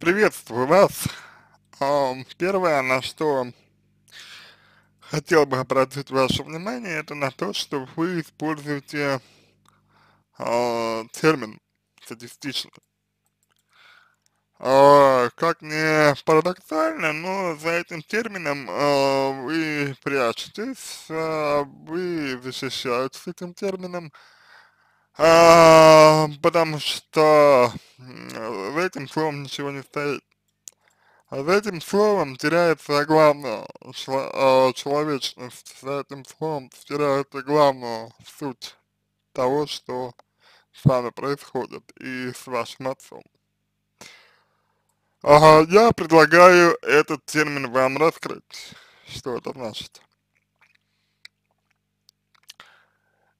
Приветствую вас. Первое, на что хотел бы обратить ваше внимание, это на то, что вы используете а, термин статистично. А, как не парадоксально, но за этим термином а, вы прячетесь, вы защищаетесь этим термином, а, потому что в этим словом ничего не стоит. А за этим словом теряется главное а, человечность, за этим словом теряется главную суть того, что с вами происходит и с вашим отцом. Ага, я предлагаю этот термин вам раскрыть, что это значит.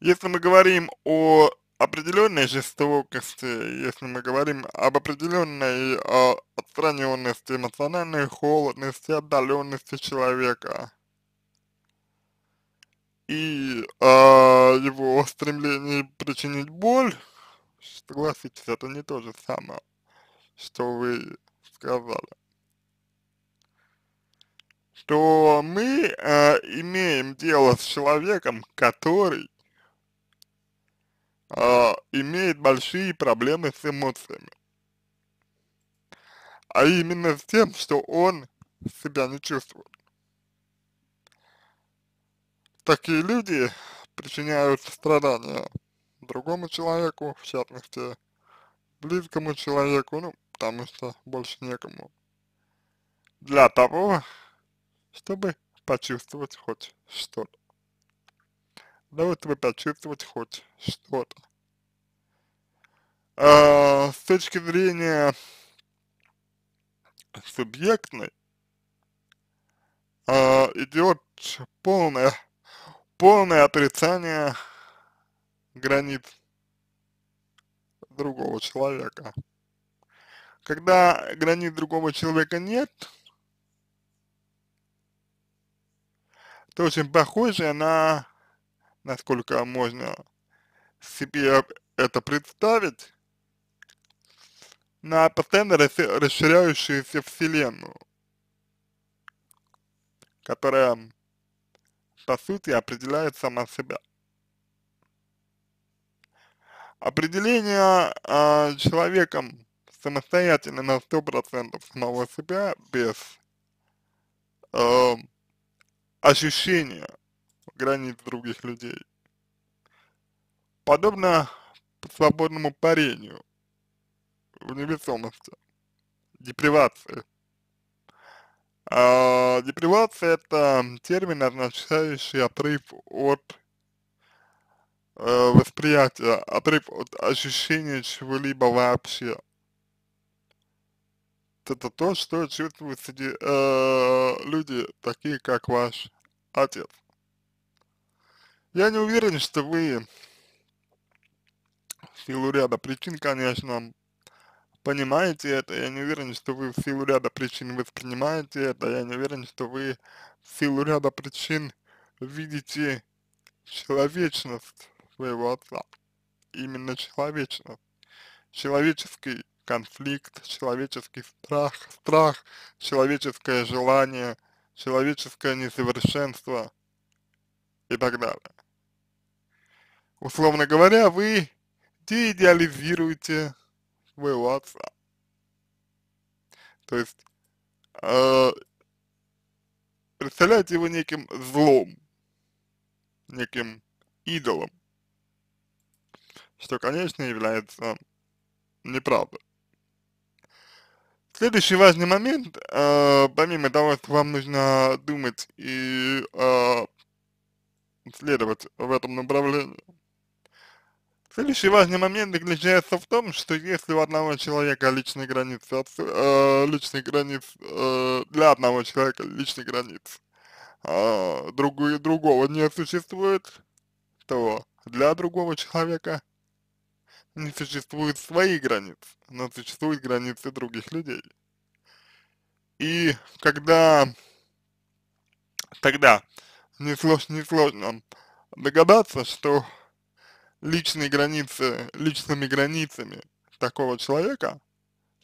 Если мы говорим о определенной жестокости, если мы говорим об определенной э, а, отстраненности, эмоциональной холодности, отдаленности человека и э, его стремлении причинить боль, согласитесь, это не то же самое, что вы сказали что мы э, имеем дело с человеком, который э, имеет большие проблемы с эмоциями. А именно с тем, что он себя не чувствует. Такие люди причиняют страдания другому человеку, в частности, близкому человеку, ну, потому что больше некому. Для того, чтобы почувствовать хоть что-то ну, чтобы почувствовать хоть что-то. А, с точки зрения субъектной, а, идет полное, полное отрицание границ другого человека. Когда границ другого человека нет, то очень похоже на насколько можно себе это представить, на постоянно расширяющуюся Вселенную, которая, по сути, определяет сама себя. Определение э, человеком самостоятельно на 100% самого себя без э, ощущения границ других людей. Подобно свободному парению в невесомости, депривации. А, депривация – это термин, означающий отрыв от э, восприятия, отрыв от ощущения чего-либо вообще. Это то, что чувствуют э, люди, такие как ваш отец. Я не уверен, что вы в силу ряда причин, конечно, понимаете это, я не уверен, что вы в силу ряда причин воспринимаете это, я не уверен, что вы в силу ряда причин видите человечность своего отца, именно человечность, человеческий конфликт, человеческий страх, страх, человеческое желание, человеческое несовершенство и так далее. Условно говоря, вы деидеализируете своего отца. То есть, э, представляете его неким злом, неким идолом, что, конечно, является неправдой. Следующий важный момент, э, помимо того, что вам нужно думать и э, следовать в этом направлении, Следующий важный момент заключается в том, что если у одного человека личные границы, э, личные границы э, для одного человека личные границы, э, другу, другого не существует, то для другого человека не существует своих границ, но существуют границы других людей. И когда тогда несложно, несложно догадаться, что личные границы личными границами такого человека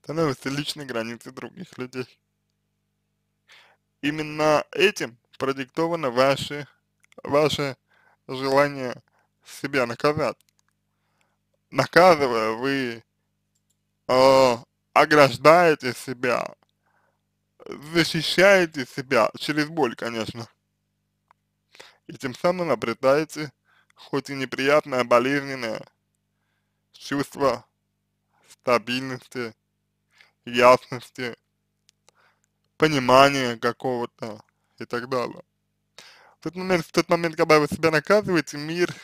становятся личные границы других людей. Именно этим продиктовано ваши ваше желание себя наказать. Наказывая, вы э, ограждаете себя, защищаете себя через боль, конечно, и тем самым обретаете хоть и неприятное, а болезненное чувство стабильности, ясности, понимания какого-то и так далее. В тот момент, в тот момент когда вы себя наказываете, мир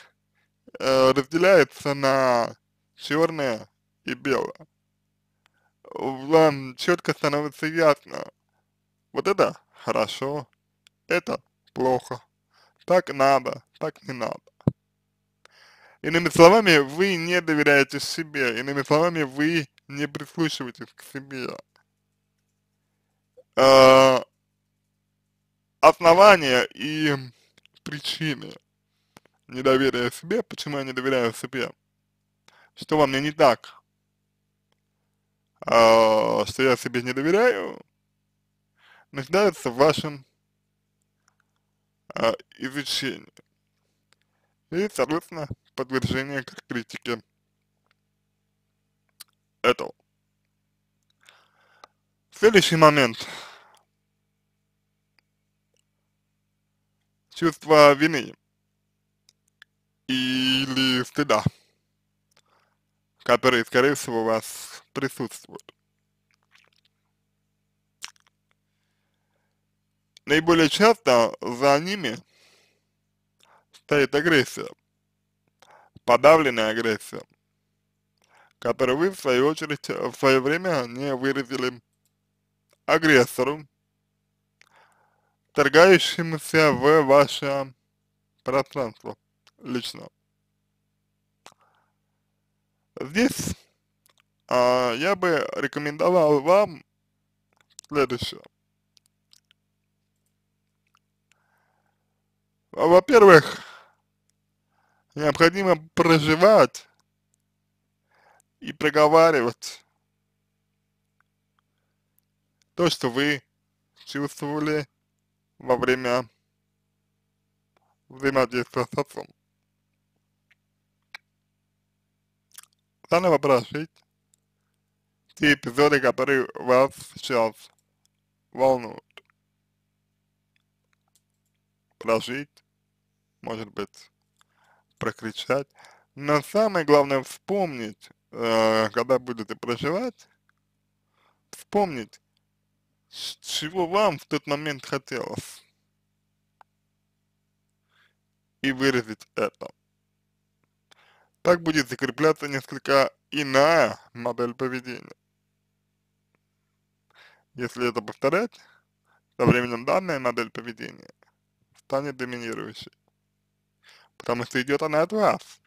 э, разделяется на черное и белое. Вам четко становится ясно, вот это хорошо, это плохо, так надо, так не надо. Иными словами, вы не доверяете себе, иными словами, вы не прислушиваетесь к себе. Э, основания и причины недоверия себе, почему я не доверяю себе, что во мне не так, э, что я себе не доверяю, нуждаются в вашем э, изучении. И, соответственно, подвержение как критике этого. Следующий момент. Чувство вины или стыда, которые, скорее всего, у вас присутствуют. Наиболее часто за ними стоит агрессия подавленная агрессия, которую вы в свою очередь в свое время не выразили агрессору, торгающемуся в ваше пространство лично. Здесь а, я бы рекомендовал вам следующее. Во-первых, необходимо проживать и проговаривать то, что вы чувствовали во время взаимодействия с отцом. Заново прошить те эпизоды, которые вас сейчас волнуют. Прожить, может быть, прокричать. Но самое главное вспомнить, э, когда будете проживать, вспомнить, чего вам в тот момент хотелось. И выразить это. Так будет закрепляться несколько иная модель поведения. Если это повторять, со временем данная модель поведения станет доминирующей потому что идет она от вас.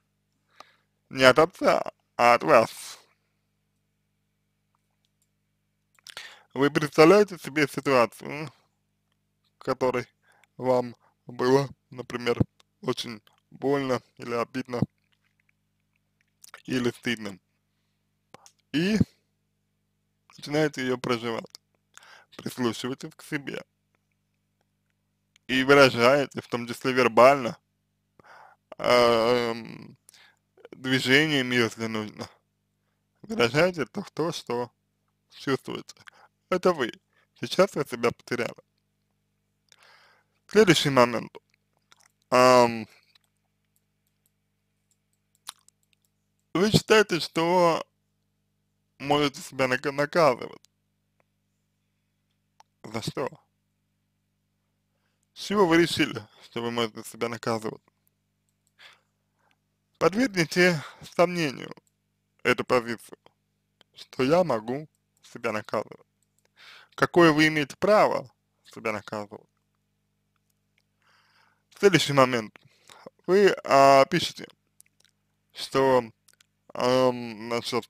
Не от отца, а от вас. Вы представляете себе ситуацию, которой вам было, например, очень больно или обидно, или стыдно. И начинаете ее проживать. Прислушивайтесь к себе. И выражаете, в том числе вербально, э, эм, движение медленно нужно. Выражать это в то, что чувствуется. Это вы. Сейчас вы себя потеряли. Следующий момент. Эм, вы считаете, что можете себя нак наказывать? За что? С чего вы решили, что вы можете себя наказывать? подвергните сомнению эту позицию, что я могу себя наказывать. Какое вы имеете право себя наказывать? Следующий момент. Вы а, пишете, что а, значит,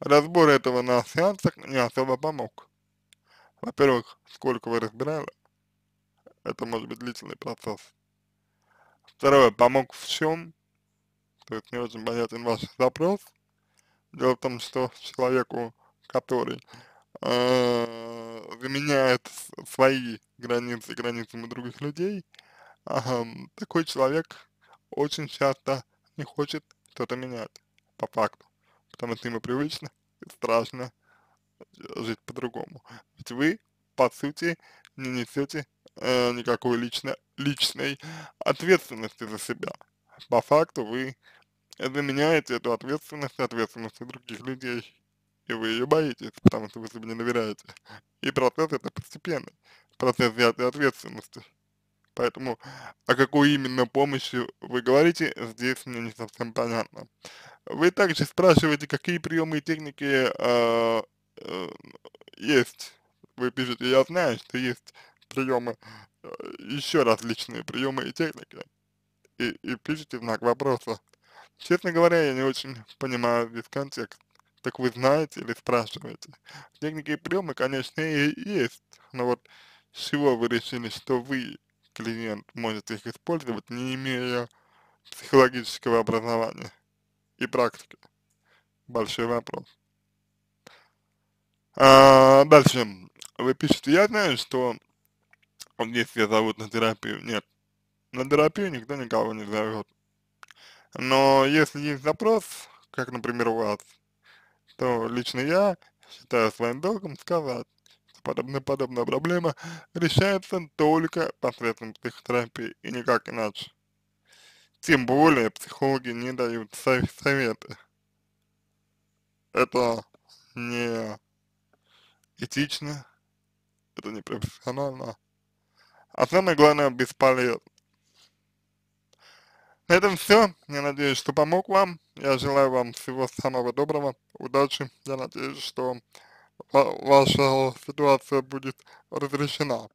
разбор этого на сеансах не особо помог. Во-первых, сколько вы разбирали, это может быть длительный процесс. Второе, помог в чем? то есть не очень понятен ваш запрос. Дело в том, что человеку, который э, заменяет свои границы границами других людей, э, такой человек очень часто не хочет что-то менять, по факту, потому что ему привычно и страшно э, жить по-другому. Ведь вы, по сути, не несете э, никакой лично, личной ответственности за себя по факту вы заменяете эту ответственность ответственностью других людей. И вы ее боитесь, потому что вы себе не доверяете. И процесс это постепенный, процесс взятия ответственности. Поэтому о какой именно помощи вы говорите, здесь мне не совсем понятно. Вы также спрашиваете, какие приемы и техники э, э, есть. Вы пишете, я знаю, что есть приемы, э, еще различные приемы и техники и, и пишите знак вопроса. Честно говоря, я не очень понимаю здесь контекст. Так вы знаете или спрашиваете? Техники и приемы, конечно, и есть, но вот с чего вы решили, что вы, клиент, можете их использовать, не имея психологического образования и практики? Большой вопрос. А, дальше. Вы пишете, я знаю, что здесь я зовут на терапию. Нет, на терапию никто никого не зовет. Но если есть запрос, как, например, у вас, то лично я считаю своим долгом сказать, что подобная, подобная проблема решается только посредством психотерапии и никак иначе. Тем более психологи не дают советы. Это не этично, это не профессионально, а самое главное бесполезно. На этом все. Я надеюсь, что помог вам. Я желаю вам всего самого доброго, удачи. Я надеюсь, что ваша ситуация будет разрешена.